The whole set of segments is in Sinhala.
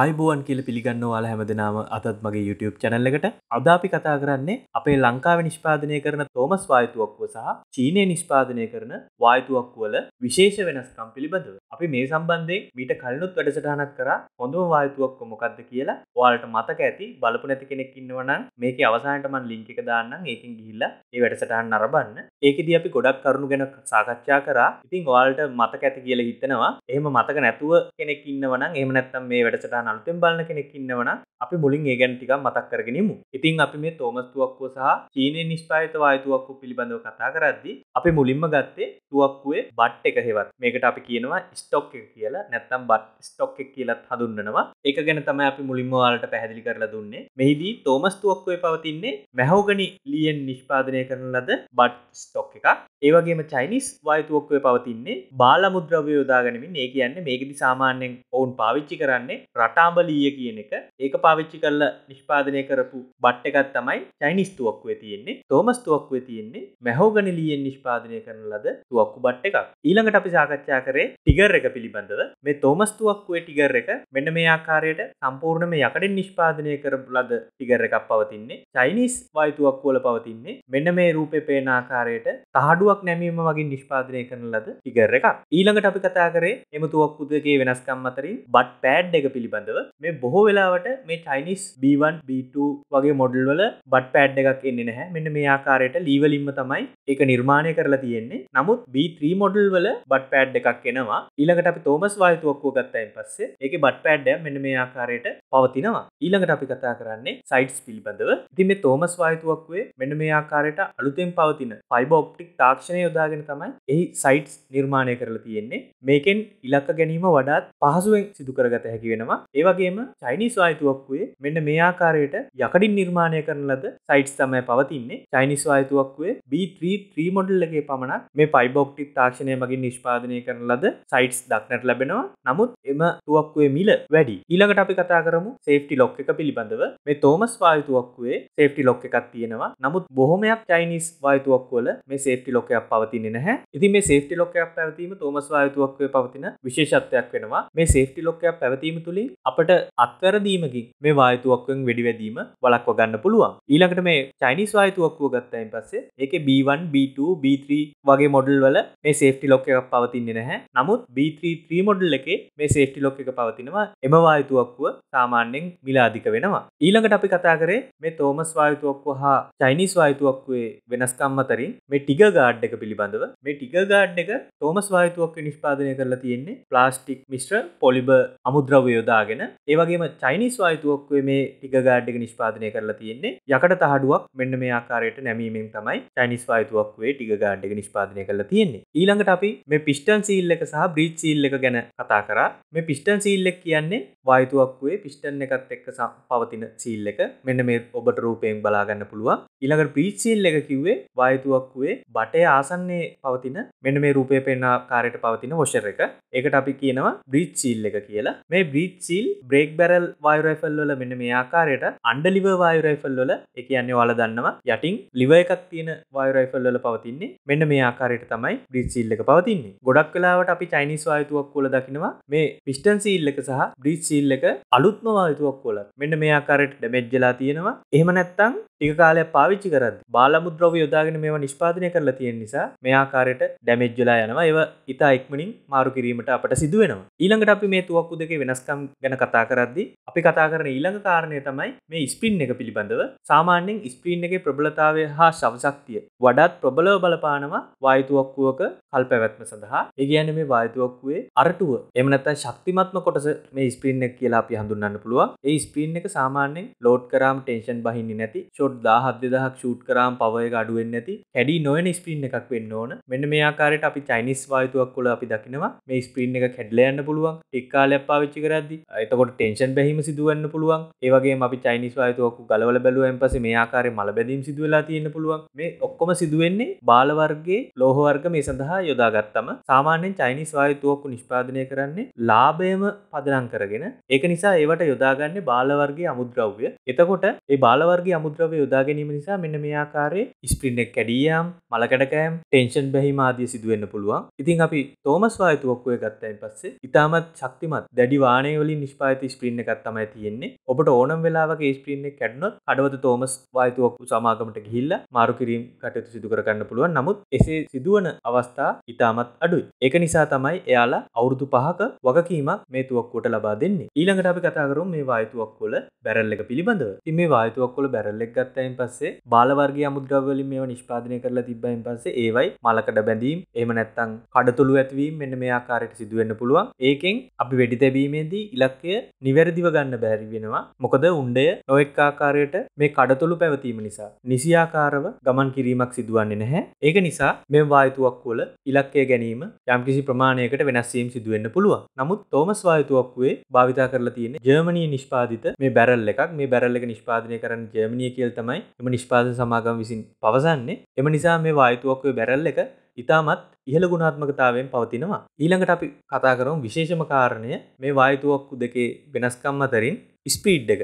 අයිබෝවන් කියල පිළිගන්නවාල හැම දෙනාම අතත් මගේ YouTube චැනල්ල එකට අදාපි කතා කරන්නේ අපේ ලංකාව නිෂ්පාදනය කරන තෝමස් වායතුවක්ව සහ චීනය නිෂ්පාදනය කරන වායතුවක්වල විශේෂ වෙනස්කම් පිළිබඳව. අපි මේ සම්බන්ධයෙන් මීට කලනුත් වැඩසටහනක් කර හොඳම වායතුවක්ක මොකක්ද කියලා වාලට මතක ඇති බලපු නැති කෙනෙක් ඉන්නවනම් මේක අවසාහටමන් ලිංක එක දාන්නම් ඒකින් ගිහිල්ලා ඒ වැඩසටහන් නරබන්න ඒකද අපි ගොඩක් කරුණු ගැන සාකච්ඡා කරා ඉතින් වාලට මතක ඇති කියල හිතනවා එහම මතක නැතුව කෙනෙක් ඉන්නවනම් එහම නැත්තම් මේ වැඩසටහන් අලුතෙන් බලන්න කෙනෙක් ඉන්නවන අපි මුලින් ඒගැන් ටික මතක් කරගෙනමු ඉතින් අපි මේ තෝමස්තුවක්කෝ සහ චීනය නිෂ්පාත වායතුවක්කු පිළිබඳව කතා කරද්දි අපි මුලින්ම ගත්තේ තුවක්කුවේ බට් එක හෙවත් මේකට අපි කියනවා ස්ටොක් කියලා නැත්තම් බට් ස්ටොක් එක කියලත් හදුන්නනවා එක ගැන තම අපි මුලින්මවාලට පැහැදිලි කරලා දුන්නේ මෙහිදී තෝමස්තුවක්කේ පවතින්නේ මැහෝගනි ලියෙන් නිෂ්පාදනය කරන ලද බට් ස්ටොක් එකක් ඒවගේම චයිනිස් වායතුවක්කය පවතින්නේ බාලමුද්‍රවයෝදාගනමින් ඒ කියන්න මේකදි සාමාන්‍යෙන් ඔවුන් පාවිච්චි කරන්නේ රට පටාම්බලීය කියන එක ඒක පාවිච්චි කරලා නිෂ්පාදනය කරපු බට්ට එකත් තමයි චයිනිස් තුවක්වේ තියෙන්නේ තෝමස් තුවක්වේ තියෙන්නේ මැහෝගනිලියෙන් නිෂ්පාදනය කරන ලද තුවක්කු බට් එකක් ඊළඟට අපි සාකච්ඡා කරේ ටිගර් එක පිළිබඳව මේ තෝමස් තුවක්වේ ටිගර් එක මෙන්න මේ ආකාරයට සම්පූර්ණම යකඩින් නිෂ්පාදනය කරපු ලද ටිගර් එකක් පවතින්නේ චයිනිස් වායුතුවක්කුවල පවතින්නේ මෙන්න මේ රූපේ පේන ආකාරයට තහඩුවක් නැමීම වගේ නිෂ්පාදනය කරන ලද ටිගර් එකක් ඊළඟට අපි කතා කරේ එම තුවක්කුදගේ වෙනස්කම් අතරින් බට් පෑඩ් එක පිළිබඳ සම්බන්ධව මේ බොහෝ වෙලාවට මේ චයිනිස් B1 B2 වගේ මොඩල් වල බට් පෑඩ් එකක් එන්න නැහැ මෙන්න මේ ආකාරයට ලීවලින්ම තමයි එක නිර්මාණය කරලා තියෙන්නේ නමුත් B3 මොඩල් වල බට් පෑඩ් එකක් එනවා ඊළඟට අපි තෝමස් වායතුවක්කුව ගත්තයින් පස්සේ ඒක බට් පෑඩ්ඩ මෙන්න මේ ආකාරයට පවතිනවා ඊළඟට අපි කතා කරන්නේ සයිටස් පිළිබඳව ඉතින් මේ තෝමස් වායතුවක්වේ මෙන්න මේ ආකාරයට අලුතෙන් පවතින ෆයිබ ඔප්ටික් තාක්ෂණය යොදාගෙන තමයි එහි සයිටස් නිර්මාණය කරලා තියෙන්නේ මේකෙන් ඉලක්ක ගැනීම වඩාත් පහසුවෙන් සිදු කරගත හැකි වෙනවා ඒවගේම චයිනිස් වායතුවක්වේ මෙන්න මේ ආකාරයට යකඩින් නිර්මාණය කරන ලද සයිට් තමයි පවතින්නේ චයිනිස් වායතුවක්වේ B33 මොඩල්ලගේ පමණක් මේ පයිබෝක්ටික් තාක්ෂණය මගින් නිෂ්පාදනය කරන ලද සයිට්ස් දක්නට ලැබෙනවා නමුත් එම තුවක්වේ මිල වැඩි ඊළඟට අපි කතා කරමු සේෆ්ටි ලොක් එක පිළිබඳව මේ තෝමස් වායතුවක්වේ සේෆ්ටි ලොක් එකක් තියෙනවා නමුත් බොහොමයක් චයිනිස් වායතුවක්වල මේ සේෆ්ටි ලොකයක් පවතින්නේ නැහැ ඉතින් මේ සේෆ්ටි ලොකයක් පැවතීම තෝමස් වායතුවක්වේ පවතින විශේෂත්වයක් වෙනවා මේ සේෆ්ටි ලොකයක් පැවතීම තුළින් අපට අත්වැරදීමකින් මේ වායතුවක්වෙන් වැඩි වැදීම වලක්ව ගන්න පුළුවන් ඊළඟට මේ චයිනිස් වායතුවක්කුව ගත්තයින් පස්සේ ඒක B1 B2 B3 වගේ මොඩල් වල මේ සේෆ්ටි ලොක් එකක් පවතින්නේ නැහැ නමුත් B33 මොඩල් එකේ මේ සේෆ්ටි ලොක් එක පවතිනවා එම වායතුවක්කුව සාමාන්‍යෙන් මිලාධික වෙනවා ඊළඟට අපි කතා කරේ මේ තෝමස් වායතුවක්කුව හා චයිනිස් වායතුවක්කුවේ වෙනස්කම්මතරින් මේ ටිග ගාඩ් එක පිළිබඳව මේ ටිග ගාඩ් එක තෝමස් වායතුවක්ක නිෂ්පාදනය කරලා තියෙන්නේ ප්ලාස්ටික් මිශ්‍ර පොලිබ අමුද්‍රව යොදාගෙන හදාගෙන ඒවගේම චයිනිස් වායතුවක්වේ මේ ටික ගාඩ්ඩික නිෂ්පාදනය කරලා තියෙන්නේ යකට තහඩුවක් මෙන්න මේ ආකාරයට නැමීමෙන් තමයි චයිනිස් වායතුවක්වේ ටික ගාඩ්ඩික නිෂ්පාදනය කරලා තියෙන්නේ ඊළඟට අපි මේ පිස්ටන් සීල් එක සහ බ්‍රීච් සීල් එක ගැන කතා කරා මේ පිස්ටන් සීල්ලෙක් කියන්නේ වායතුවක්වේ පිස්ටන් එකත් එක්ක පවතින සීල් එක මෙන්න මේ ඔබට රූපයෙන් බලාගන්න පුළුවන් ඊළඟට ප්‍රීච් සීල් එක කිව්වේ වායතුවක්වේ බටය ආසන්නේ පවතින මෙන්න මේ රූපය පෙන්නා කාරයට පවතින වොෂර එක ඒකට අපි කියනවා බ්‍රීච් සීල් එක කියලා මේ බ්‍රීච් සීල් බ්‍රේක් බැරල් වයරයිෆල්ල මෙන්න මේ ආකාරයට අන්ඩලිව වයරයිෆල්ලොල එක කියන්නේ වාල දන්නවා යටින් ලිව එකක් තියෙන වයරයිෆල්ල පවතින්නේ මෙන්න මේ ආකාරයට තමයි බ්‍රිසිල්ල එක පවතින්නේ ගොඩක් කලාවට අපි චයිනිස් වායතුවක් කොල දකිනවා මේ පිස්ටන් සීල්ල එක සහ බ්‍රිසිල්ල එක අලුත්ම වායතුවක් කොල මෙන්න මේ ආකාරයට ඩමෙජ්ජලා තියෙනවා එහෙම නැත්තං ටික කාලයක් පාවිච්චි කරද බාලමුද්‍රව යොදාගෙන මේ නිෂ්පාදනය කරලා තියෙන් නිසා මෙයාකාරයට ඩැමෙජ්ජලා යනවා ඒව ඉතා එක්මනින් මාරු කිරීමට අපට සිදුවෙනවා ඊළඟට අපි මේ තුවක්කු දෙක වෙනස්කම් ගැන කතා කරද්දි අපි කතා කරන ඊළඟ කාරණය තමයි මේ ස්පින් එක පිළිබඳව සාමාන්‍යෙන් ස්පීන් එක ප්‍රබලතාවය හා ශවසක්තිය වඩත් ප්‍රබලව බලපානවා වායතුවක්කුවක කල් පැවැත්ම සඳහා ඒගැන මේ වායතුවක්කුවේ අරටුව එමනත ශක්තිමත්ම කොටස මේ ස්පින්න කියලා අපි හඳුන්න පුළුව ඒ ස්පින් එක සාමාන්‍යෙන් ලෝඩ් කරාම් ටේෂන් බහින්න නැති ෂෝට් එපිසෝඩ් දාහත් දෙදහක් ෂූට් කරම් පවය අඩුවෙන් ඇති හැඩි නොයන ස්පින් එකක් වෙන්න ඕන මෙන්න මේආකාරයට අපි චයිනිස් වායතුවක් කොල අපි දකිනවා මේ ස්ප්‍රීන් එක කැඩලයන්න පුළුවන් එක්කාල එප්පාවිච්චි කරදදි එතකොට ටේෂන් බැහිම සිදුවන්න පුළුවන් ඒවගේ අපි චයිනිස් වායතුවක්කු ගලවල බැලුවෙන් පස මේආකාරය මල බැදීම් සිදුවෙලා තියෙන පුළුවන් මේ ඔක්කොම සිදුවෙන්නේ බාලවර්ගේ ලෝහවර්ග මේ සඳහා යොදාගත්තම සාමාන්‍යෙන් චයිනිස් වායතුවක්කු නිෂ්පාදනය කරන්නේ ලාභයම පදනම් කරගෙන ඒක නිසා ඒවට යොදාගන්න බාලවර්ගේ අමුද්‍රව්‍ය එතකොට ඒ බාලවර්ගේ අමුද්‍රව ක්‍රියාත්මක යොදා ගැනීම නිසා මෙන්න මේ ආකාරයේ ස්ප්‍රින්ක් කැඩියම් මලකඩකෑම් ටේන්ෂන් බැහිම ආදිය සිදුවන්න පුළුවන් ඉතින් අපි තෝමස් වායතුවක්කුව ගත්තයින් පස්සේ ඉතාමත් ශක්තිමත් දැඩි වානයවලින් නිෂ්පාති ස්ප්‍රින්න එකත් තමයි තියෙන්නේ ඔබට ඕනම් වෙලාවගේ ස්ප්‍රින්න කැඩනොත් අඩවත තෝමස් වායතුවක්කු සමාගමට ගිහිල්ල මාරු කිරීම් කටයුතු සිදු කරගන්න පුළුවන් නමුත් එසේ සිදුවන අවස්ථා ඉතාමත් අඩුයි ඒක නිසා තමයි එයාලා අවුරුදු පහක වගකීමක් මේ තුවක්කුවට ලබා දෙන්නේ ඊළඟට අපි කතාකරු මේ වායතුවක්කොල බැරල්ල එක පිළිබඳව ඉ මේ වායතුවක්කොල බැරල්ලෙක් ගත්තයින් පස්සේ බාලවර්ගේ අමුද්‍රවලින් මේ නිෂ්පාදනය කරලා තිබ්බයින් පස්සේ ඒවයි මලකට බැඳීම් එම නැත්තං කඩතුළු ඇත්වීම මෙන්න මේ ආකාරයට සිදුවන්න පුළුවන් ඒකෙන් අපි වෙඩි තැබීමේදී ඉලක්කය නිවැරදිව ගන්න බැරි වෙනවා මොකද උන්ඩය නොෙක් ආකාරයට මේ කඩතුළු පැවතීම නිසා නිසියාකාරව ගමන් කිරීමක් සිදුවන්නේ නැහැ ඒක නිසා මෙ වායතුවක් වල ඉලක්කය ගැනීම යම්කිසි ප්‍රමාණයකට වෙනස්සීම් සිදුවෙන්න පුළුවන් නමුත් තෝමස් වායතුවක්වේ භාවිතා කරලා තියෙන ජර්මණී නිෂ්පාදිත මේ බැරල් එකක් මේ බැරල්ල එක නිෂ්පාදනය කරන ජර්මණය කියල් කියලයි තමයි එම නිෂ්පාද සමාගම් විසින් පවසන්නේ එම නිසා මේ වායතුවක්වේ බැරල් එක ඉතාමත් ඉහළ ගුණාත්මකතාවෙන් පවතිනවා. ඊළඟට අපි කතා කරම් විශේෂම කාරණය මේ වායතුවක්කු දෙකේ වෙනස්කම් අතරින් ස්පීඩ් එක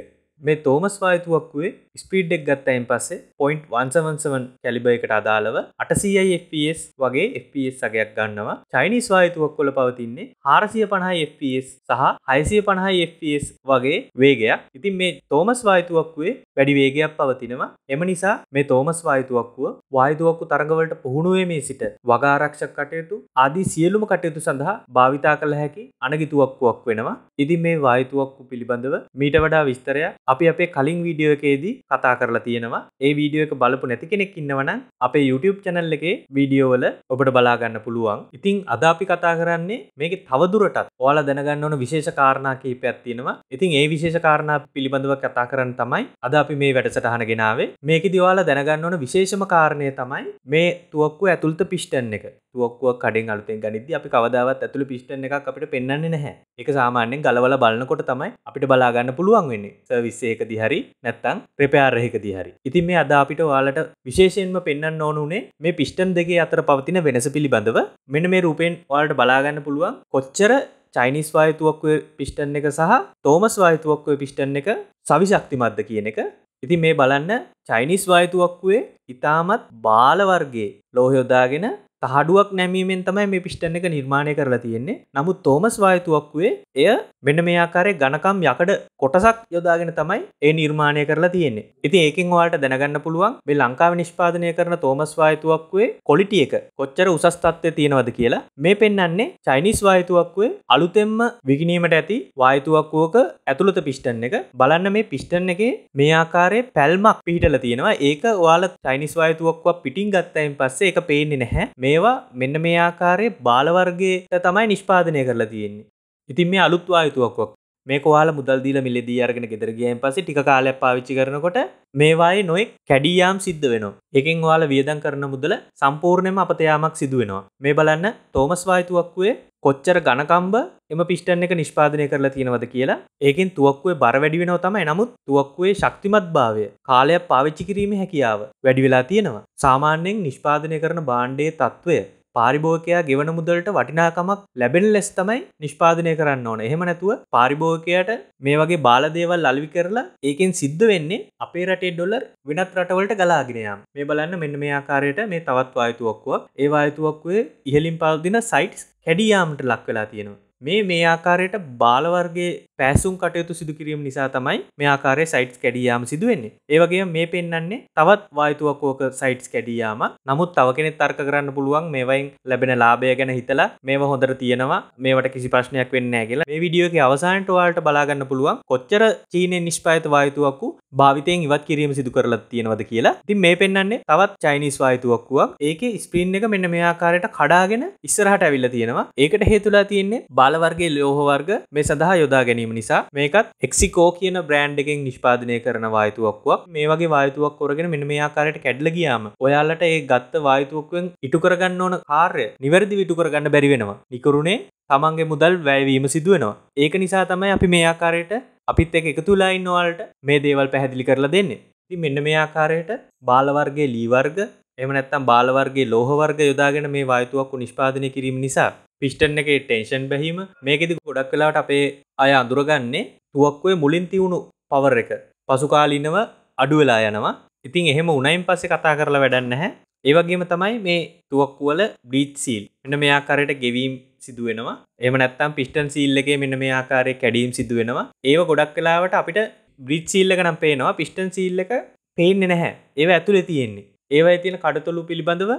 මේ තෝමස් වායතුවක්වේ ස්පීඩ් එක් ගත්තයින් පස්සේ පොයින්ට් වන්සවන්සවන් කැලිබයකට අදාළව අටසයි FPS වගේ FPS සගයක් ගන්නවා චයිනිස් වායතුවක් කොල පවතින්නේ හාරසිය පණහයි FPS සහ හයිසිය පණහයි FPS වගේ වේගයක් ඉතින් මේ තෝමස් වායතුවක්වේ වැඩි වේගයක් පවතිනවා එම නිසා මේ තෝමස් වායතුවක්කුව වායතුවක්කු තරඟවලට පුහුණුවේ මේ සිට වගාරක්ෂක් කටයුතු ආදී සියලුම කටයුතු සඳහා භාවිතා කළ හැකි අනගිතුවක්කුවක් වෙනවා ඉතින් මේ වායතුවක්කු පිළිබඳව මීට වඩා විස්තරයක් අපි අපේ කලින් වීඩියෝ එකේදී කතා කරලා තියෙනවා ඒ වීඩියෝ එක බලපු නැති කෙනෙක් ඉන්නවනම් අපේ YouTube චැනල් එකේ වීඩියෝවල ඔබට බලාගන්න පුළුවන් ඉතිං අද අපි කතා කරන්නේ මේක තවදුරටත් ඔයාලා දැනගන්න ඕන විශේෂ කාරණා කීපයක් තියෙනවා ඉතින් ඒ විශේෂ කාරණා පිළිබඳව කතා කරන්න තමයි අද අපි මේ වැඩසටහන ගෙනාවේ මේක දිවාලා දැනගන්න ඕන විශේෂම කාරණය තමයි මේ තුවක්කු ඇතුළත පිෂ්ටන් එක තුවක්කුවක් කඩෙන් අලුතෙන් ගනිද අපි කවදාවත් ඇතුළ පිෂ්ටන එක අපිට පෙන්න්නේ නැහැ එක සාමාන්‍යෙන් ගලවල බලන්නකොට තමයි අපිට බලාගන්න පුළුවන් වෙන්නේ සවිස්සේක දිහරි නැත්තං ප්‍රපයාරහෙක දිහරි ඉතින් මේ අද අපිට වාලට විශේෂයෙන්ම පෙන්න්න ඕනුනේ මේ පිෂ්ටන් දෙගේ අතර පවතින වෙනස පිළිබඳව මෙන මේ රූපෙන් වාලට බලාගන්න පුළුවන් කොච්චර චයිනිස් වායතුවක්ව පිෂ්ටන් එක සහ තෝමස් වායතුවක්ව පිෂ්ටන් එක සවිශක්තිමත්ද කියන එක ඉති මේ බලන්න චයිනිස් වායතුවක්වේ ඉතාමත් බාලවර්ගේ ලෝහයොදාගෙන හඩුවක් නැමීමෙන් තමයි මේ පිෂ්ටන එක නිර්මාණය කරලා තියෙන්නේ නමුත් තෝමස් වායතුවක්වේ එය මෙන්න මේ ආකාරය ගණකම් යකඩ කොටසක් යොදාගෙන තමයි ඒ නිර්මාණය කරලා තියෙන්නේ. ඉතින් ඒකෙන් ඔයාලට දැනගන්න පුළුවන් මේ ලංකාවේ නිෂ්පාදනය කරන තෝමස් වායුතුවක්කුවේ ක්වොලිටි එක කොච්චර උසස් තත්ත්වයේ තියෙනවද කියලා මේ පෙන්වන්නේ චයිනිස් වායුතුවක්කුවේ අලුතෙන්ම විකිණීමට ඇති වායුතුවක්කුවක ඇතුළත පිස්ටන් එක බලන්න මේ පිස්ටන් එකේ මේ ආකාරයේ පැල්මක් පිහිටලා තියෙනවා. ඒක ඔයාලා චයිනිස් වායුතුවක්කුවක් පිටින් ගත්තයින් පස්සේ ඒක පේන්නේ නැහැ. මේවා මෙන්න මේ ආකාරයේ බාලවර්ගයට තමයි නිෂ්පාදනය කරලා තියෙන්නේ. ඉතින් මේ අලුත්වායතුවක්ොක් මේ කොවාල මුදල්දීල මිලෙදී අරගෙන ගෙදරගියන් පස ටි කාලයක් පාවිච්චි කරනකොට මේවායේ නොයි කැඩියයාම් සිද්ධ වෙන එකෙන් වාල වියදන් කරන මුදල සම්පූර්ණයම අපතයාමක් සිදුවෙනවා මේ බලන්න තෝමස් වායතුවක්වේ කොච්චර ගණකම්බ එම පිෂ්ටන් එක නිෂ්පාදනය කරලා තියෙනවද කියලා ඒකින් තුවක්වේ බර වැඩිවෙනව තම එනමුත් තුවක්වේ ශක්තිමත් භාවය කාලයක් පාවිච්චි කිරීම හැකියාව වැඩි වෙලා තියෙනවා සාමාන්‍යයෙන් නිෂ්පාදනය කරන බාණ්ඩයේ තත්ත්වය පාරිභෝකයා ගෙවන මුදලට වටිනාකමක් ලැබෙන ලෙස් තමයි නිෂ්පාදනය කරන්න ඕන එහෙම නැතුව පාරිභෝකයට මේ වගේ බාලදේවල් අල්වි කරලා ඒකෙන් සිද්ධ වෙන්නේ අපේ රටේ ඩොල්ලර් වෙනත් රටවලට ගලාගෙනයම් මේ බලන්න මෙන්න මේ ආකාරයට මේ තවත් වායතුවක්ව ඒ වායතුවක්වේ ඉහලින් පාල්දින සයිටස් හැඩියයාමට ලක් වෙලා තියෙනවා මේ මේ ආකාරයට බාලවර්ගේ පැසුම් කටයුතු සිදුකිරීම නිසා තමයි මේ ආකාරය සයිට්ස් කැඩියයාම සිදුවන්නේ ඒවගේ මේ පෙන්න්නේ තවත් වායතුවකෝක සයිට්ස් කැඩියයාම නමුත් තව කෙනෙ තර්ක කරන්න පුළුවන් මේවයින් ලැබෙන ලාභය ගැන හිතලා මේව හොඳර තියෙනවා මේවට කිසි ප්‍රශ්නයක් වෙන්න කියලා මේ විඩියෝක අවසාන්ට වාට බලාගන්න පුළුවන් කොච්චර චීනය නිෂ්පායත වායතුවක්කු භාවිතයෙන් ඉවත් කිරීම සිදු කරලා තියෙනවද කියලා ති මේ පෙන්න්නේ තවත් චයිනිස් වායතුවක්කුවක් ඒක ස්ප්‍රීන් එක මෙන්න මෙයාකාරයට කඩාගෙන ඉස්සරහට ඇවිල්ල තියෙනවා ඒකට හේතුලා තියෙන්නේ බල කාලවර්ගේ ලෝහවර්ග මේ සඳහා යොදා ගැනීම නිසා මේකත් එක්සිකෝ කියන බ්‍රෑන්ඩ් එකෙන් නිෂ්පාදනය කරන වායතුවක්වක් මේ වගේ වායතුවක් කොරගෙන මෙන මේ ආකාරයට කැඩල ගියාම ඔයාලට ඒ ගත්ත වායතුවක්වෙන් ඉටු කරගන්න ඕන කාර්ය නිවැරදි විටු කරගන්න බැරි වෙනවා නිකරුණේ තමන්ගේ මුදල් වැෑවීම සිදුවනවා. ඒක නිසා තමයි අපි මේ ආකාරයට අපිත් එක එකතුලායින් නොවලට මේ දේවල් පැහැදිලි කරලා දෙන්න. ති මෙන්න මේ ආකාරයට බාලවර්ගේ ලීවර්ග එම නැත්තම් බාලවර්ගේ ලෝහවර්ග යොදාගෙන මේ වායතුවක්කු නිෂ්පාදනය කිරීම නිසා පිස්ටන් එක ටේෂන් බැහීම මේකෙදි ගොඩක් වෙලාට අපේ අය අඳුරගන්නේ තුවක්වේ මුලින් තිවුණු පවර එක පසුකාලිනව අඩු වෙලා යනවා ඉතින් එහෙම උනයින් පස්සෙ කතා කරලා වැඩන්න හැ ඒවගේම තමයි මේ තුවක්කුවල බ්‍රීච් සීල් එන්න මේ ආකාරයට ගෙවීම් සිදුවෙනවා එම නැත්තම් පිස්ටන් සීල් එකේ මෙන්න මේ ආකාරය කැඩීම් සිදුවෙනවා ඒව ගොඩක් කලාවට අපිට බ්‍රිච් සීල්ල එක නම් පේනවා පිස්ටන් සීල්ල එක පේන්නේ නැහැ ඒව ඇතුළෙ තියෙන්නේ ඒව ඇතින කඩතුොලු පිළිබඳව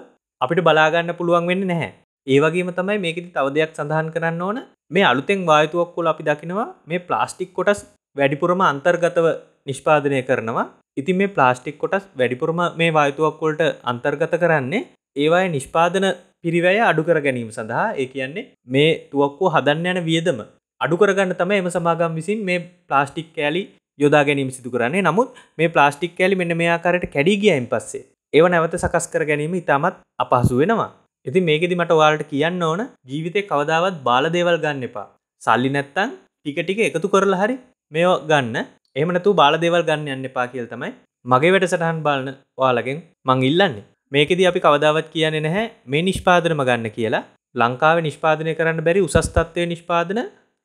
අපිට බලාගන්න පුළුවන් වෙන්න නැහැ ඒවගේම තමයි මේකෙති තව දෙයක් සඳහන් කරන්න ඕන මේ අලුතෙන් වායතුවක්කුල අපි දකිනවා මේ ප්ලාස්ටික් කොටස් වැඩිපුරම අන්තර්ගතව නිෂ්පාදනය කරනවා ඉතින් මේ ප්ලාස්ටික් කොටස් වැඩිපුරම මේ වායතුවක්කොලට අන්තර්ගත කරන්නේ ඒවාය නිෂ්පාදන පිරිවැය අඩුකර ගැනීම සඳහා ඒ කියන්නේ මේ තුවක්කෝ හදන්න යන වියදම අඩුකරගන්න තම එම සමාගම් විසින් මේ ප්ලාස්ටික් කෑලි යොදා ගැනීම සිදු කරන්නේ නමුත් මේ ප්ලාස්ටික් කෑලි මෙන්න මේ ආකාරයට කැඩී ගියයින් පස්සේ ඒව නැවත සකස් කර ගැනීම ඉතාමත් අපහසු වෙනවා ඉතින් මේකෙදි මට වාලට කියන්න ඕන ජීවිතය කවදාවත් බාලදේවල් ගන්න එපා සල්ලි නැත්තං ටිකටික එකතු කරලා හරි මේෝ ගන්න එමනතු බාලදේවල් ගන්න යන්න එපා කියල් තමයි මගේ වැට සටහන් බලන වාලගෙන් මං ඉල්ලන්නේ මේකෙද අපි කවදාවත් කියන්නේ නැහැ මේ නිෂ්පාදනම ගන්න කියලා ලංකාව නිෂ්පාදනය කරන්න බැරි උසස්තත්වය නිෂ්පාදන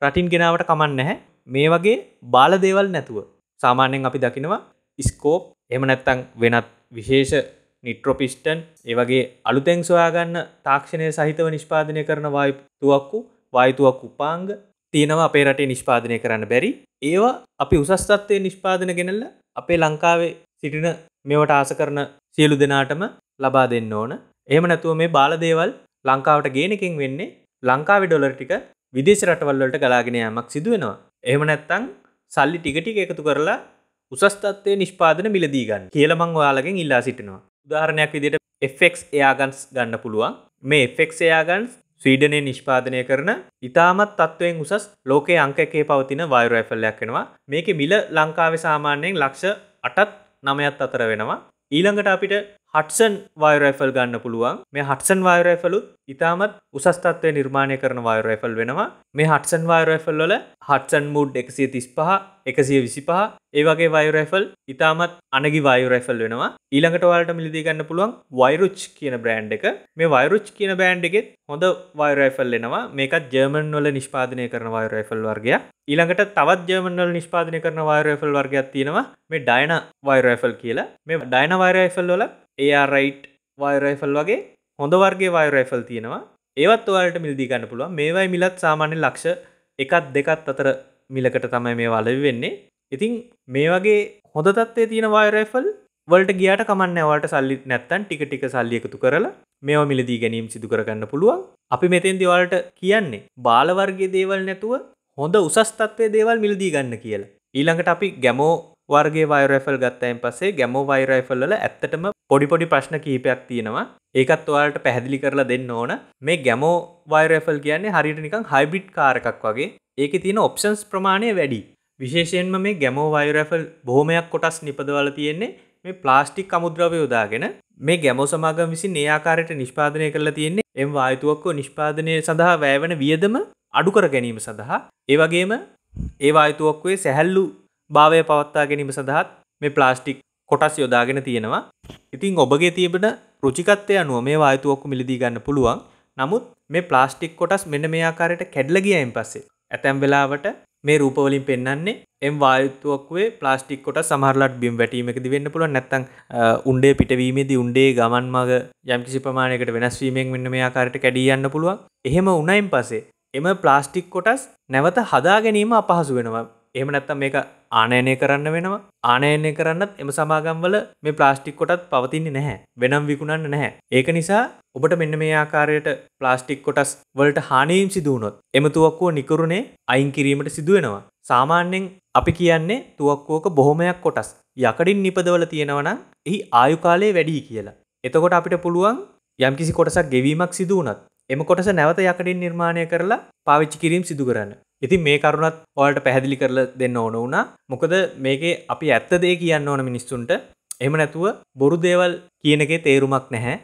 රටින් ගෙනාවට කමන්න නැහැ මේ වගේ බාලදේවල් නැතුව සාමාන්‍යයෙන් අපි දකිනවා ස්කෝප් එම නැත්තං වෙනත් විශේෂ නිට්‍රෝපිස්ටන් ඒවගේ අලුතැන් සොයාගන්න තාක්ෂණය සහිතව නිෂ්පාදනය කරන වායතුවක්කු වායතුවක් උපාංග තියෙනවා අපේ රටේ නිෂ්පාදනය කරන්න බැරි ඒවා අපි උසස්තත්වය නිෂ්පාදන ගෙනල්ල අපේ ලංකාවේ සිටින මෙවට ආස කරන සියලු දෙනාටම ලබා දෙන්න ඕන එහම නැතුව මේ බාලදේවල් ලංකාවට ගේනකින් වෙන්නේ ලංකාවේ ඩොලර් ටික විදේශ රටවල්ලට ගලාගෙන යමක් සිදුවෙනවා එහම නැත්තං සල්ලි ටිගටික එකතු කරලා උසස්තත්වය නිෂ්පාදන මිලදී ගන්න කියලමං ඔයාලගෙන් ඉල්ලා සිටිනවා උදාහරණයක් විදිට Fක් එයාගන්ස් ගන්න පුළුවන් මේ Fක් එයාගන්ස් ස්වීඩනය නිෂ්පාදනය කරන ඉතාමත් තත්ත්වයෙන් උසස් ලෝකයේ අංකකේ පවතින වයුරඇෆල්ලයක් වෙනවා මේක මිල ලංකාවේ සාමාන්‍යයෙන් ලක්ෂ අටත් නමයත් අතර වෙනවා ඊළඟට අපිට හටසන් වයරයිෆල් ගන්න පුළුවන් මේ හටසන් වයරයිෆලුත් ඉතාමත් උසස්තත්වය නිර්මාණය කරන වයරයිෆල් වෙනවා මේ හටසන් වයරයිෆල් වල හටසන් මුඩ් එකසිය තිස් පහ එකසිය විසි පහ ඒවගේ වයරයිෆල් ඉතාමත් අනගි වයරයිෆල් වෙනවා ඊළඟට වලට මිලදී ගන්න පුළුවන් වයිරුච් කියන බ්‍රෑන්් එක මේ වයිරුච් කියන බෑන්ඩ් එකෙත් හොඳ වයරයිෆල් වෙනවා මේකත් ජර්මන් වල නිෂ්පාදනය කරන වයරයිෆල් වර්ගයා ඊළඟට තවත් ජර්මන්වල නිෂ්පාදනය කරන වයරයිෆල් වර්ගයක් තියෙනවා මේ ඩයින වයරයිෆල් කියලා මේ ඩයින වයරයිෆල් වල ඒරයිට් වයරයිෆල් වගේ හොඳ වර්ගේ වයරයිෆල් තියෙනවා ඒවත් ඔයාලට මිල්දිගන්න පුළුව මේවයි මිලත් සාමාන්‍ය ලක්ෂ එකත් දෙකත් අතර මිලකට තමයි මේ වලවි වෙන්නේ ඉතින් මේ වගේ හොඳ තත්වේ තියෙන වයරයිෆල් වලට ගියට කමන්න වට සල්ලි නැත්තන් ටික ටික සල්ලි එකතු කරලා මේව මිලදී ගැනීම් සිදු කරගන්න පුළුවන් අපි මෙතෙන් දෙවලට කියන්නේ බාලවර්ගේ දේවල් නැතුව හොඳ උසස්තත්වය දේවල් මිලදී ගන්න කියලා ඊළඟට අපි ගැමෝ වර්ගේ වයරයිෆල් ගත්තයින් පසේ ගැමෝ වයිරයිෆල්ල ඇත්තටම පොඩිපොඩි ප්‍රශ්න කීපයක් තියෙනවා ඒකත් ඔයාලට පැහැදිලි කරලා දෙන්න ඕන මේ ගැමෝ වයරෆල් කියන්නේ හරිට නිකං හයිබිට් කාරකක් වගේ ඒක තියෙන ඔප්ෂන්ස් ප්‍රමාණය වැඩි විශේෂයෙන්ම මේ ගැමෝ වයරෆල් බොහොමයක් කොටස් නිපදවල තියෙන්නේ මේ ප්ලාස්ටික් අමුද්‍රවය යොදාගෙන මේ ගැමෝ සමාගම් විසින් ඒආකාරයට නිෂ්පාදනය කරලා තියෙන්නේ එම් වායතුවක්කෝ නිෂ්පාදනය සඳහා වැෑවන වියදම අඩුකර ගැනීම සඳහා ඒවගේම ඒවායතුවක්වේ සැහැල්ලු භාවය පවත්තා ගැනීම සඳහත් මේ ප්ලාස්ටික් කොටස් යොදාගෙන තියෙනවා ඉතින් ඔබගේ තියබට රචිකත්වය අනුව මේ වායතුවක්කු මිලදී ගන්න පුළුවන් නමුත් මේ ප්ලාස්ටික් කොටස් මෙන මේ ආකාරයට කැඩ්ලගියයින් පස්සේ ඇතැම් වෙලාවට මේ රූපවලින් පෙන්න්නේ එම් වායුතුවක්ේ ප්ලාස්ටික් කොට සහරලට බිම් වැටීමකද වෙන්න පුළ නැත්තං උන්ඩේ පිටවීමේදී උන්ඩේ ගමන් මග යම්කිසි ප්‍රමාණයකට වෙනස්වීමෙන් මෙන්න මේ ආකාරයට කැඩියන්න පුළුවන් එහෙම උනයින් පසේ එම ප්ලාස්ටික් කොටස් නැවත හදා ගැනීම අපහසු වෙනවා එහම නැත්තම් මේක ආනයනය කරන්න වෙනවා ආනයනය කරන්නත් එම සමාගම්වල මේ ප්ලාස්ටික් කොටත් පවතින්නේ නැහැ වෙනම් විකුණන්න නැහැ ඒක නිසා ඔබට මෙන්න මේ ආකාරයට ප්ලාස්ටික් කොටස් වලට හානීම් සිදුවනොත් එම තුවක්කුව නිකරුණේ අයින් කිරීමට සිදුවෙනවා සාමාන්‍යෙන් අපි කියන්නේ තුවක්කුවක බොහොමයක් කොටස් යකඩින් නිපදවල තියෙනවනම් එහි ආයුකාලයේ වැඩී කියලා එතකොට අපිට පුළුවන් යම්කිසි කොටසක් ගෙවීමක් සිදුවනත් එම කොටස නැවත යකඩින් නිර්මාණය කරලා පාවිච්චි කිරීම් සිදු කරන්න ඉතින් මේ කරුණත් ඔයාලට පැහැදිලි කරල දෙන්න ඕන වුණා මොකද මේකේ අපි ඇත්ත දේ කියන්න ඕන මිනිස්සුන්ට එම නැතුව බොරු දේවල් කියනගේ තේරුමක් නැහැ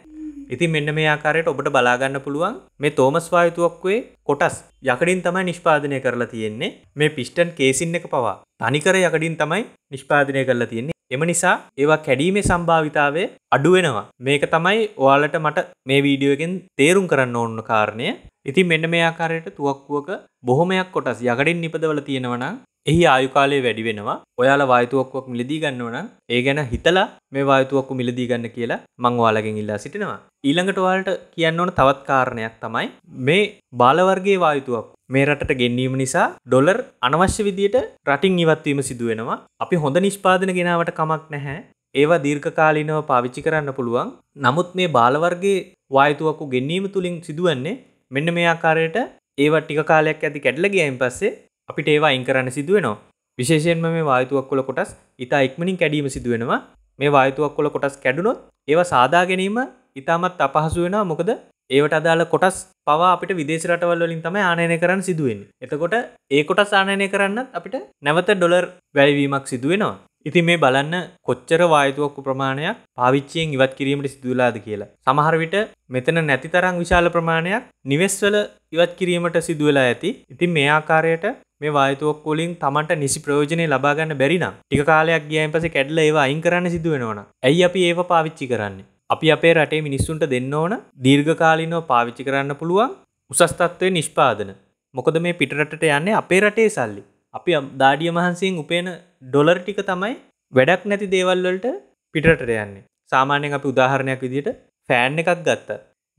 ඉතින් මෙන්න මේ ආකාරයට ඔබට බලාගන්න පුළුවන් මේ තෝමස් වායුතුවක්වේ කොටස් යකඩින් තමයි නිෂ්පාදනය කරලා තියෙන්නේ මේ පිස්ටන් කේසින් එක පවා තනිකර යකඩින් තමයි නිෂ්පාදනය කරලා තියෙන්නේ එම නිසා ඒවා කැඩීමේ සම්භාවිතාවේ අඩුවෙනවා මේක තමයි ඔයාලට මට මේ වීඩියුවගෙන් තේරුම් කරන්න ඕන්න කාරණය ඉතින් මෙන්න මේ ආකාරයට තුවක්කුවක බොහොමයක් කොටස් යකඩින් නිපදවල තියෙනවනම් එහි ආයුකාලය වැඩි වෙනවා ඔයාලා වායතුවක්කුවක් මිලදී ගන්නවනම් ඒ ගැන හිතලා මේ වායතුවක්කු මිලදී ගන්න කියලා මං ඔයාලගෙන් ඉල්ලා සිටිනවා ඊළඟට ඔයාලට කියන්න ඕන තවත් කාරණයක් තමයි මේ බාලවර්ගයේ වායුතුවක් මේ රටට ගෙන්වීම නිසා ඩොලර් අනවශ්‍ය විදියට රටින් ඉවත්වීම සිදු වෙනවා අපි හොඳ නිෂ්පාදන ගෙනාවට කමක් නැහැ ඒවා දීර්ඝකාලීනව පාවිච්චි කරන්න පුළුවන් නමුත් මේ බාලවර්ගයේ වායතුවක්කු ගෙන්වීම තුලින් සිදුවන්නේ මෙන්න මේ ආකාරයට ඒවා ටික කාලයක් ඇති කැඩලගේයන් පස්සේ අපිට ඒවා අයින් කරන්න සිදුවනවා විශේෂයෙන්ම මේ වායතුවක් කොල කොටස් ඉතා ඉක්මනින් කැඩීම සිදුවෙනවා මේ වායතුවක් කොල කොටස් කැඩුණොත් ඒවා සාදා ගැනීම ඉතාමත් අපහසු වෙනවා මොකද ඒවට අදාළ කොටස් පවා අපිට විදේශ රටවල් වලින් තමයි ආනයනය කරන්න සිදුවෙන් එතකොට ඒ කොටස් ආනයනය කරන්නත් අපිට නැවත ඩොලර් වැැවීමක් සිදුවෙනවා ඉති මේ බලන්න කොච්චර වායතුවක්කු ප්‍රමාණයක් පාවිච්චියෙන් ඉවත් කිරීමට සිදුලාද කියලා. සමහර විට මෙතන නැති තරං විශාල ප්‍රමාණයක් නිවෙස්වල ඉවත් කිරීමට සිදුවලා ඇති. ඉතින් මේ ආකාරයට මේ වායතුවක්කුලින් තමට නිසි ප්‍රයෝජනය ලබාගන්න බැරිනම් ටික කාලයක් ගියයින් පස කැඩල ඒවා අයින් කරන්න සිදුවෙනවන. ඇයි අපි ඒව පාවිච්චි කරන්නේ. අපි අපේ රටේ මිනිස්සුන්ට දෙන්න ඕන දීර්ඝකාලිනෝ පාවිච්චි කරන්න පුළුවන් උසස්තත්වය නිෂ්පාදන. මොකද මේ පිටරට යන්නේ අපේ රටේ සල්ලි. අපි දාඩිය මහන්සියෙන් උපේන ඩොලර් ටික තමයි වැඩක් නැති දේවල්වලට පිටට යන්නේ සාමාන්‍යෙන් අපි උදාහරණයක් විදිට ෆෑන් එකක් ගත්ත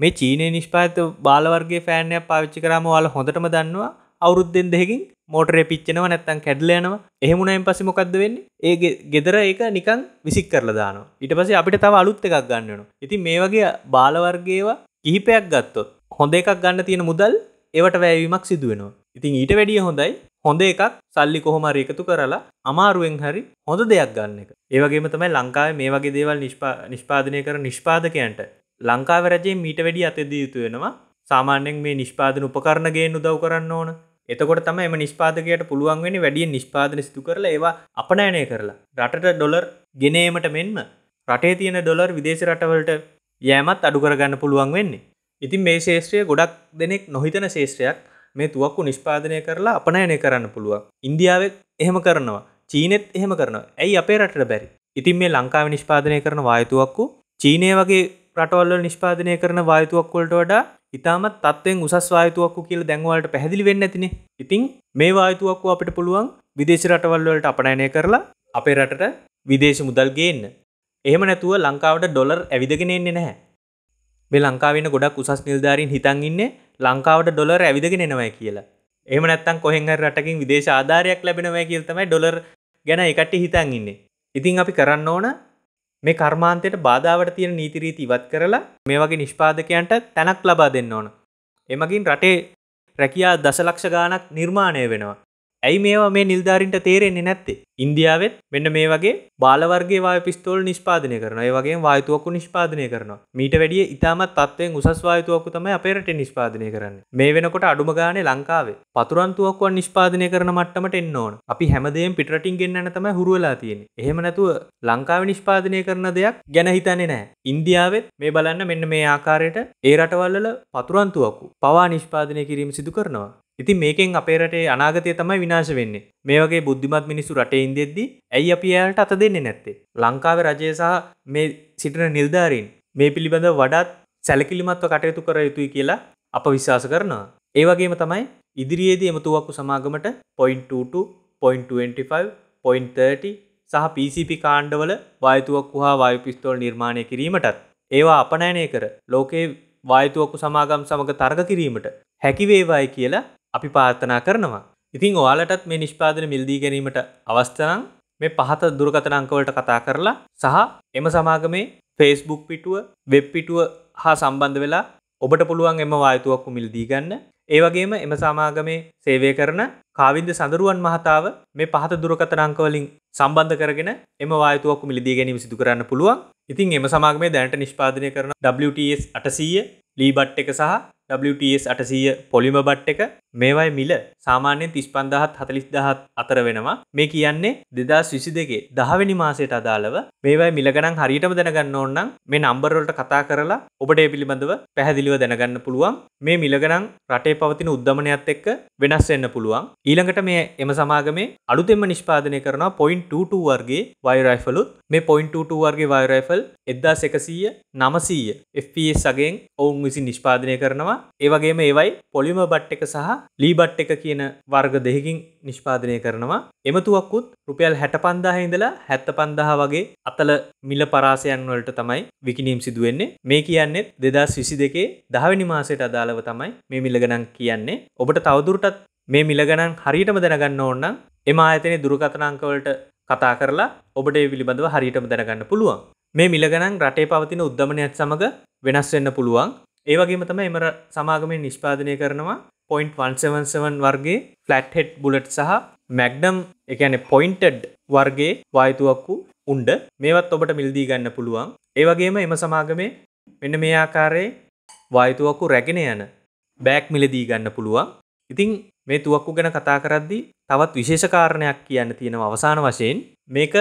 මේ චීනය නිෂ්පාත බාලවර්ගේ ෆෑන්යක් පාවිච්චි කරම වාල හොඳටම දන්නවා අවුරුද්දෙන් දෙහකින් මෝටරය පිච්චනව නැත්තන් කැඩලයනවා එහෙමුණයින් පසි මොකක්ද වෙන්න ඒ ගෙදර ඒක නිකන් විසික් කරලදාන ඉට පස අපිට තව අලුත් එකක් ගන්නනවා ඉති මේ වගේ බාලවර්ගේවා කිහිපයක් ගත්තොත් හොඳ එකක් ගන්න තියෙන මුදල් ඒවට වැෑවීමක් සිදුවෙනවා ඉතින් ඊට වැඩිය හොඳයි හොඳ එකක් සල්ලි කොහොමර එකතු කරලා අමාරුවෙන් හරි හොඳ දෙයක් ගන්න එක ඒවගේම තමයි ලංකාව මේ වගේ දේවල් නිෂ්පාදනය කර නිෂ්පාදකයන්ට ලංකාව රජයේ මීට වැඩි අතෙදී යුතුවෙනවා සාමාන්‍යෙන් මේ නිෂ්පාදන උපකරණගේෙන් උදව් කරන්න ඕන එතකොට තම එම නිෂ්පාදකයට පුළුවන් වෙන වැඩිය නිෂ්පාදන සිතු කරල ඒවා අපනෑනය කරලා රටට ඩොලර් ගෙනීමට මෙන්ම රටේ තියෙන ඩොලර් විදේශ රටවලට යෑමත් අඩු කරගන්න පුළුවන් වෙන්නේ ඉතින් මේ ශේෂත්‍රය ගොඩක් දෙනෙක් නොහිතන ශේෂත්‍රයක් මේ තුවක්කු නිෂ්පාදනය කරලා අපනයනය කරන්න පුළුවන් ඉන්දියාවත් එහෙම කරනවා චීනෙත් එහෙම කරනවා ඇයි අපේ රටට බැරි ඉතින් මේ ලංකාව නිෂ්පාදනය කරන වායතුවක්කු චීනය වගේ රටවල්ල නිෂ්පාදනය කරන වායතුවක්කොල්ට වඩා ඉතාමත් තත්වෙන් උසස් වායතුවක්කු කියල දැන්වලට පැහදිලි වෙන්න ඇතින ඉතිං මේ වායතුවක්කු අපට පුළුවන් විදේශ රටවල්වලට අපනයනය කරලා අපේ රටට විදේශ මුදල් ගේන්න එහෙම නැතුව ලංකාවට ඩොලර් ඇවිදගෙනෙන්නේ නැහැ මේ ලංකාවෙන ගොඩක් උසස් නිල්ධාරින් හිතන් ඉන්නේ ලංකාවට ඩොලර් ඇවිදගෙන එනවයි කියලා එම නැත්තන් කොහෙහර රටකින් විදේශ ආධාරයක් ලැබෙනවය කියල්තමයි ඩොලර් ගැන එකට හිතන් ඉන්නේ ඉතින් අපි කරන්න ඕන මේ කර්මාන්තයට බාධාවට තියෙන නීතිරීති ඉවත් කරලා මේ වගේ නිෂ්පාදකයන්ට තැනක් ලබා දෙන්න ඕන එමගින් රටේ රැකයා දසලක්ෂ ගානක් නිර්මාණය වෙනවා ඇයි මේවා මේ නිල්ධාරින්ට තේරෙන්නේ නැත්තේ. ඉන්දියාවත් මෙන්න මේ වගේ බාලවර්ගේ වාය පිස්තෝල් නිෂ්පාදනය කරන වගේ වායතුවක්කු නිෂ්පාදනය කරනවා මීට වැඩිය ඉතාමත් තත්වයෙන් උසස් වායතුවක්කු තම අපේරට නිෂ්පාදනය කරන්න මේ වෙනකොට අඩුම ගානේ ලංකාවේ පතුරන්තුවක්කුව නිෂ්පාදනය කරන මට්ටමට එන්න ඕන අපි හැමදේම් පිටටින් ගෙන්න්න තම හුරුවලා තියෙන එහෙම නැතුව ලංකාව නිෂ්පාදනය කරන දෙයක් ගැන හිතන්නේ නෑ ඉන්දියාවත් මේ බලන්න මෙන්න මේ ආකාරයට ඒ රටවල්ල පතුරන්තුවක්කු පවා නිෂ්පාදනය කිරීම සිදු කරනවා ඉතින් මේකෙන් අපේ රටේ අනාගතය තමයි විනාශ වෙන්නේ මේ වගේ බුද්ධිමත් මිනිසු රටේ ඉන්දෙද්දි ඇයි අපි යාලට අත දෙන්නේ නැත්තේ ලංකාව රජය සහ මේ සිටින නිල්ධාරීන් මේ පිළිබඳ වඩාත් සැලකිලිමත්ව කටයුතු කර යුතුයි කියලා අප විශ්වාස කරනවා ඒවගේම තමයි ඉදිරියේදී එමතුවක්කු සමාගමට 0.22 0.25 0.30 සහ PCP කාණ්ඩවල වායතුවක්කු හා වායු පිස්තෝල් නිර්මාණය කිරීමටත් ඒවා අපනෑනය කර ලෝකයේ වායතුවක්කු සමාගම් සමඟ තර්ග කිරීමට හැකිවේවායි කියලා අපි පාර්ථනා කරනවා. ඉතින් ඔයාලටත් මේ නිෂ්පාදන මිල්දී ගැනීමට අවස්ථනං මේ පහත දුරකතන අංකවලට කතා කරලා සහ එම සමාගමේ ෆේස්බුක් පිටුව වෙබ් පිටුව හා සම්බන්ධ වෙලා ඔබට පුළුවන් එම වායතුවක්කු මිල්දී ගන්න ඒවගේම එම සමාගමේ සේවය කරන කාවින්ද සඳරුවන් මහතාව මේ පහත දුරකතනංකවලින් සම්බන්ධ කරගෙන එම වායතුවක් මිලදී ගැනීම සිදු කරන්න පුළුවන් ඉතින් එම සමාගමේ දැනට නිෂ්පාදනය කරන WTS අටසීය ලීබට් එක සහ WTS අටසීය පොලිම බට් එක මේවයි මිල සාමාන්‍යෙන් තිස්පන්දහත් හතලිස්දහත් අතර වෙනවා මේ කියන්නේ දෙදස් විසි දෙකේ දහවැනි මාසයට අදාළව මේවයි මිලගනන් හරියටම දැනගන්න ඕන්නම් මේ නම්බරවලට කතා කරලා ඔබට ඒ පිළිබඳව පැහැදිලිව දැනගන්න පුළුවන් මේ මිලගනන් රටේ පවතින උද්ධමනයක්ත් එක්ක වෙනස් වෙන්න පුළුවන් ඊළඟට මේ එම සමාගමේ අලුතෙම නිෂ්පාදනය කරනවා පොයින්ටූ වර්ගේ වයරයිෆලුත් මේ පොයින්ටූ වර්ගේ වයරයිෆල් එද්දා සැකසීය නමසීය FPS සගෙන් ඔවුන් විසි නිෂ්පාදනය කරනවා ඒවගේම ඒවයි පොලිම බට් එක සහ ලීබට් එක කියන වර්ග දෙහකින් නිෂ්පාදනය කරනවා එමතුවක්කුත් රුපියල් හැට පන්දාහ ඉඳලා හැත්ත පන්දහ වගේ අතල මිල පරාසයන් වලට තමයි විකිනීම් සිදුවෙන්නේ මේ කියන්නෙත් දෙදස් විසි දෙකේ දහවැනි මාසයට අදාළව තමයි මේ මිලගනන් කියන්නේ ඔබට තවදුරටත් මේ මිලගනන් හරියටම දැනගන්න ඕන්න එම ආයතනය දුරකතනාංකවලට කතා කරලා ඔබට පිළිබඳව හරියටම දැනගන්න පුළුවන් මේ මිලගනන් රටේ පවතින උද්ධමනයත් සමඟ වෙනස් වෙන්න පුළුවන් ඒවගේම තම එමර සමාගමෙන් නිෂ්පාදනය කරනවා පොයින්්177 වර්ගේ ෆලට්හෙට් බුලට් සහ මැක්ඩම් එකන පොයින්ටඩ් වර්ගේ වායතුවක්කු උන්ඩ මේවත් ඔබට මිල්දී ගන්න පුළුවන් ඒවගේම එම සමාගමේ මෙන්න මේ ආකාරයේ වායතුවක්කු රැගෙන යන බෑක් මිලදී ගන්න පුළුවන් ඉතිං මේ තුවක්කු ගැන කතා කරද්දි තවත් විශේෂකාරණයක් කියන්න තියෙනව අවසාන වශයෙන් මේක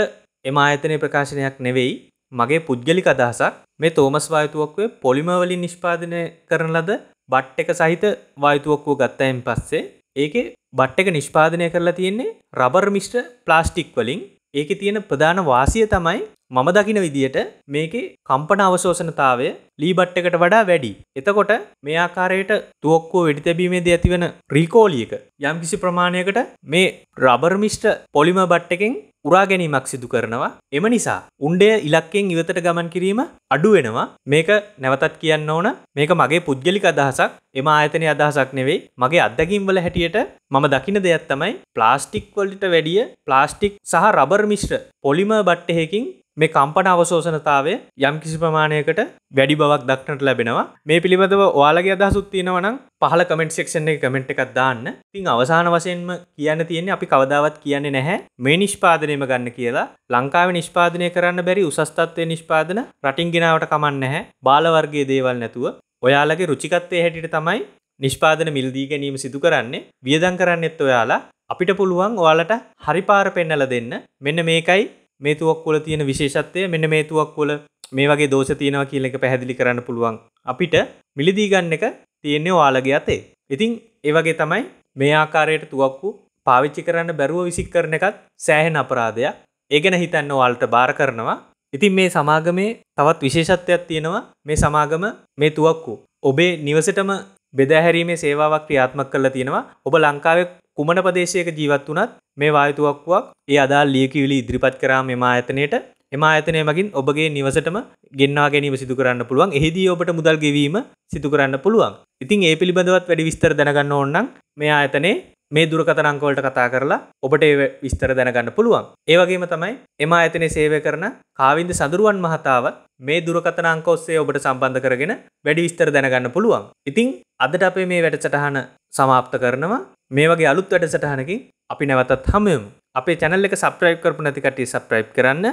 එම ආයතනය ප්‍රකාශනයක් නෙවෙයි මගේ පුද්ගලි කදහසක් මේ තෝමස් වායතුවක්වේ පොලිමවලින් නිෂ්පාදනය කරන ලද බට් එක සහිත වායතුවක්කෝ ගත්තයෙන් පස්සේ ඒක බට් එක නිෂ්පාදනය කරලා තියෙන්නේ රබර් මිෂ්ට ප්ලාස්ටික් වලින් ඒක තියෙන ප්‍රධාන වාසිය තමයි මම දකින විදියට මේකේ කම්පන අවශෝෂණතාවය ලීබට් එකට වඩා වැඩි. එතකොට මේ ආකාරයට තුවක්කුව වෙඩි තැබීමේදී ඇතිවන රීකෝලියක යම් කිසි ප්‍රමාණයකට මේ රබර් මිශ්‍ර පොලිම බට් එකෙන් උරා ගැනීමක් සිදු කරනවා එම නිසා උන්ඩය ඉලක්කෙන් ඉවතට ගමන් කිරීම අඩු වෙනවා මේක නැවතත් කියන්න ඕන මේක මගේ පුද්ගලික අදහසක් එම ආයතනය අදහසක් නෙවෙයි මගේ අත්දකින් වල හැටියට මම දකින දෙයක් තමයි ප්ලාස්ටික් වලට වැඩිය ප්ලාස්ටික් සහ රබර් මිශ්‍ර පොලිම බට්ටහයකින් මේ කම්පන අවශෝෂණතාවය යම් කිසි ප්‍රමාණයකට වැඩි බවක් දක්නට ලැබෙනවා මේ පිළිබඳව ඔයාලගේ අදහසුත් තියෙනවනම් පහල කමෙන්ට් සෙක්ෂන් එක කමෙන්ට් එකක් දාන්න තින් අවසාන වශයෙන්ම කියන්න තියෙන්නේ අපි කවදාවත් කියන්නේ නැහැ මේ නිෂ්පාදනයම ගන්න කියලා ලංකාව නිෂ්පාදනය කරන්න බැරි උසස්තත්වය නිෂ්පාදන රටින් ගෙනාවට කමන්න නැහැ බාලවර්ගේ දේවල් නැතුව ඔයාලගේ රුචිකත්වය හැටියට තමයි නිෂ්පාදන මිල්දී ගැනීම සිදු කරන්නේ වියදන් කරන්නෙත් ඔයාලා අපිට පුළුවන් ඔයාලට හරිපාර පෙන්නල දෙන්න මෙන්න මේකයි මේ තුවක්කොල තියෙන විශේෂත්වය මෙන්න මේ තුවක්කොල මේ වගේ දෝෂ තියෙනවා කියල එක පැහැදිලි කරන්න පුළුවන් අපිට මිලිදී ගන්න එක තියෙන්නේ ඔයාලගේ අතේ ඉතිං ඒවගේ තමයි මේ ආකාරයට තුවක්කු පාවිච්චි කරන්න බැරුව විසික් කරන එකත් සෑහෙන අපරාධයක් ඒගැන හිතන්න වාල්ට බාර කරනවා ඉතින් මේ සමාගමේ තවත් විශේෂත්වයක් තියෙනවා මේ සමාගම මේ තුවක්කු ඔබේ නිවසටම බෙදහැරීමේ සේවාවක් ක්‍රියාත්මක් කරලා තියෙනවා ඔබ ලංකාවේ කුමන ප්‍රදේශයක ජීවත් වනත් මේ වායතුවක්වක් ඒ අදා ලියකිවිලි ඉදිරිපත් කරා මෙම ආයතනයට එම ආයතනය මගින් ඔබගේ නිවසටම ගෙන්න්නා ගැනීම සිදු කරන්න පුළුවන් එහිදී ඔබට මුදල් ගෙවීම සිදු කරන්න පුළුවන් ඉතින් ඒ පිළිබඳවත් වැඩි විස්තර දැනගන්න ඕන්නම් මේ ආයතනේ මේ දුරකතනංකවලට කතා කරලා ඔබට ඒ විස්තර දැනගන්න පුළුවන් ඒවගේම තමයි එම ආයතනය සේවය කරන කාවින්ද සඳරුවන් මහතාවත් මේ දුරකතනංක ඔස්සේ ඔබට සම්බන්ධ කරගෙන වැඩි විස්තර දැනගන්න පුළුවන් ඉතිං අදට අපේ මේ වැඩසටහන සමාප්ත කරනවා මේ වගේ අලුත් වැඩ සටහනකින් අපි නැවතත් හමයමු අපේ චැනල් එක සප්‍රයිප් කරපු නැතිකට සප්‍රයිප් කරන්න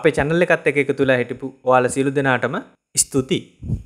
අපේ චැනල්ල එකත් එක එක තුළ හිටපු වාල සිලු දෙනාටම ස්තුතියි